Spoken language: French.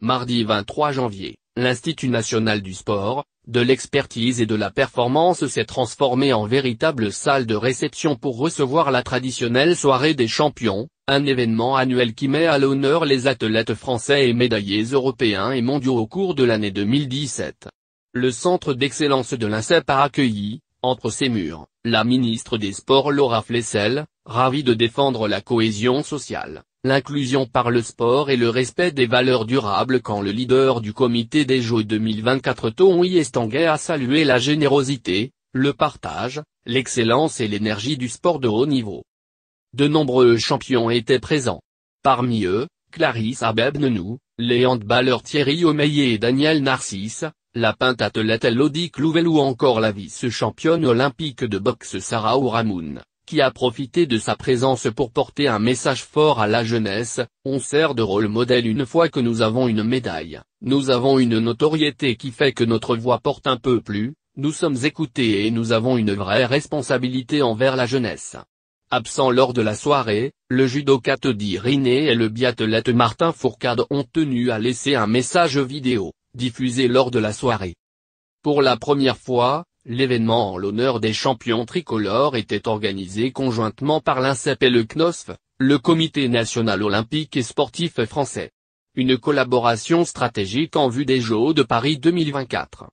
Mardi 23 janvier, l'Institut national du sport, de l'expertise et de la performance s'est transformé en véritable salle de réception pour recevoir la traditionnelle soirée des champions, un événement annuel qui met à l'honneur les athlètes français et médaillés européens et mondiaux au cours de l'année 2017. Le centre d'excellence de l'INSEP a accueilli, entre ses murs, la ministre des Sports Laura Flessel, ravie de défendre la cohésion sociale. L'inclusion par le sport et le respect des valeurs durables quand le leader du comité des Jeux 2024 Tony Estanguet a salué la générosité, le partage, l'excellence et l'énergie du sport de haut niveau. De nombreux champions étaient présents. Parmi eux, Clarisse Abebnenou, les handballeurs Thierry Omeyer et Daniel Narcisse, la athlète Elodie Clouvel ou encore la vice-championne olympique de boxe Sarah Ouramoun qui a profité de sa présence pour porter un message fort à la jeunesse, on sert de rôle modèle une fois que nous avons une médaille, nous avons une notoriété qui fait que notre voix porte un peu plus, nous sommes écoutés et nous avons une vraie responsabilité envers la jeunesse. Absent lors de la soirée, le judoka Teddy Riné et le biathlète Martin Fourcade ont tenu à laisser un message vidéo, diffusé lors de la soirée. Pour la première fois, L'événement en l'honneur des champions tricolores était organisé conjointement par l'INSEP et le CNOSF, le Comité National Olympique et Sportif Français. Une collaboration stratégique en vue des Jeux de Paris 2024.